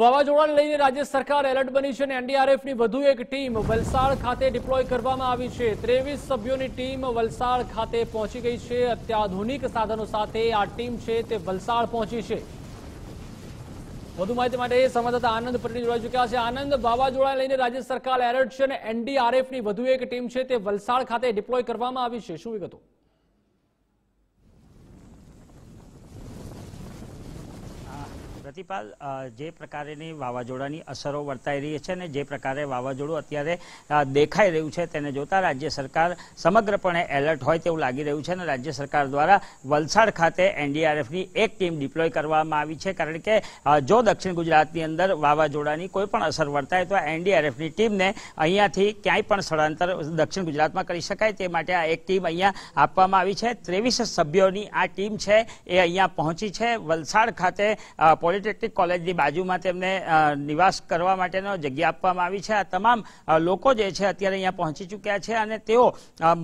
વાવાઝોડાને લઈને રાજ્ય સરકાર એલર્ટ બની છે અને એનડીઆરએફની વધુ એક ટીમ વલસાડ ખાતે ડિપ્લોય કરવામાં આવી છે ત્રેવીસ સભ્યોની ટીમ વલસાડ ખાતે પહોંચી ગઈ છે અત્યાધુનિક સાધનો સાથે આ ટીમ છે તે વલસાડ પહોંચી છે વધુ માહિતી માટે સંવાદદાતા આનંદ પટેલ જોડાઈ ચુક્યા છે આનંદ વાવાઝોડાને લઈને રાજ્ય સરકાર એલર્ટ છે અને એનડીઆરએફની વધુ એક ટીમ છે તે વલસાડ ખાતે ડિપ્લોય કરવામાં આવી છે શું વિગતો प्रतिपाल जे प्रकारे ने वावा जोड़ानी असरो वर्ताई रही छे ने जे प्रकारे वावा जोड़ाऊ અત્યારે દેખાઈ રહ્યું છે તેને જોતા રાજ્ય સરકાર સમગ્રપણે એલર્ટ હોય તેવું લાગી રહ્યું છે ને રાજ્ય સરકાર દ્વારા વલસાડ ખાતે એનડીઆરએફ ની એક ટીમ ડિપ્લોય કરવામાં આવી છે કારણ કે જો দক্ষিণ ગુજરાતની અંદર વાવાજોડાની કોઈ પણ અસર વર્તાય તો એનડીઆરએફ ની ટીમ ને અહીંયાથી ક્યાંય પણ સડંતર દક્ષિણ ગુજરાતમાં કરી શકાય તે માટે આ એક ટીમ અહીંયા આવવામાં આવી છે 23 સભ્યોની આ ટીમ છે એ અહીંયા પહોંચી છે વલસાડ ખાતે રેડિટેક કોલેજ ની બાજુમાં તેમણે નિવાસ કરવા માટેનો જગ્યા આપવામાં આવી છે આ તમામ લોકો જે છે અત્યારે અહીંયા પહોંચી ચૂક્યા છે અને તેઓ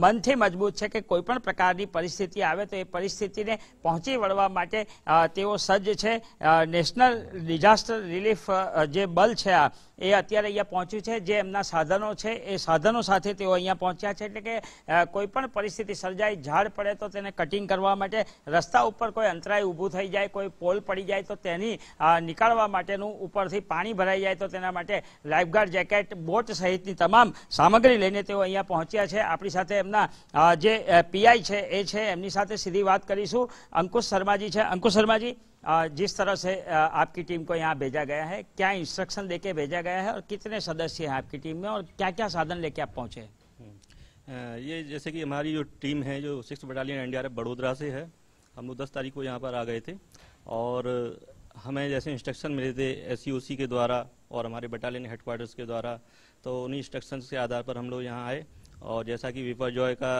મનથી મજબૂત છે કે કોઈપણ પ્રકારની પરિસ્થિતિ આવે તો એ પરિસ્થિતિને પહોંચી વળવા માટે તેઓ સજ છે નેશનલ ડિઝાસ્ટર રિલીફ જે બળ છે આ એ અત્યારે અહીંયા પહોંચ્યું છે જે એમના સાધનો છે એ સાધનો સાથે તેઓ અહીંયા પહોંચ્યા છે એટલે કે કોઈપણ પરિસ્થિતિ સર્ જાય ઝાડ પડે તો તેને કટિંગ કરવા માટે રસ્તા ઉપર કોઈ અંતરાય ઊભો થઈ જાય કોઈ પોલ પડી જાય તો તેને નીકાળવા માટેનું ઉપરથી પાણી ભરાઈ જાય તો તેના बोट सहित तमाम सामग्री लैने पहुंचा है अपनी साथ एम जे पी आई है ये જે પીઆઈ છે એ છે એમની સાથે સીધી વાત शर्मा जी जिस तरह से आपकी टीम को यहाँ भेजा गया है क्या इंस्ट्रक्शन लेके भेजा गया है और कितने सदस्य हैं आपकी टीम में और क्या क्या साधन लेके आप पहुँचे ये जैसे कि हमारी जो टीम है जो सिक्स बटालियन एनडीआरएफ बड़ोदरा से है हम लोग दस तारीख को यहाँ पर आ गए थे और हमें जैसे इंस्ट्रक्शन मिले थे सी के द्वारा और हमारे बटालियन हेडक्वार्टर्स के द्वारा तो उन्हीं इंस्ट्रक्शन के आधार पर हम लोग यहाँ आए और जैसा कि विपर जॉय का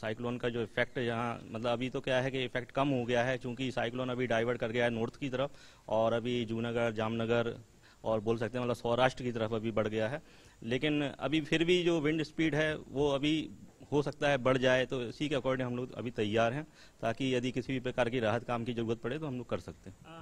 साइक्लोन का जो इफेक्ट यहाँ मतलब अभी तो क्या है कि इफेक्ट कम हो गया है क्योंकि साइक्लोन अभी डाइवर्ट कर गया है नॉर्थ की तरफ और अभी जूनागढ़ जामनगर और बोल सकते हैं मतलब सौराष्ट्र की तरफ अभी बढ़ गया है लेकिन अभी फिर भी जो विंड स्पीड है वो अभी हो सकता है बढ़ जाए तो इसी के अकॉर्डिंग हम लोग अभी तैयार हैं ताकि यदि किसी भी प्रकार की राहत काम की जरूरत पड़े तो हम लोग कर सकते हैं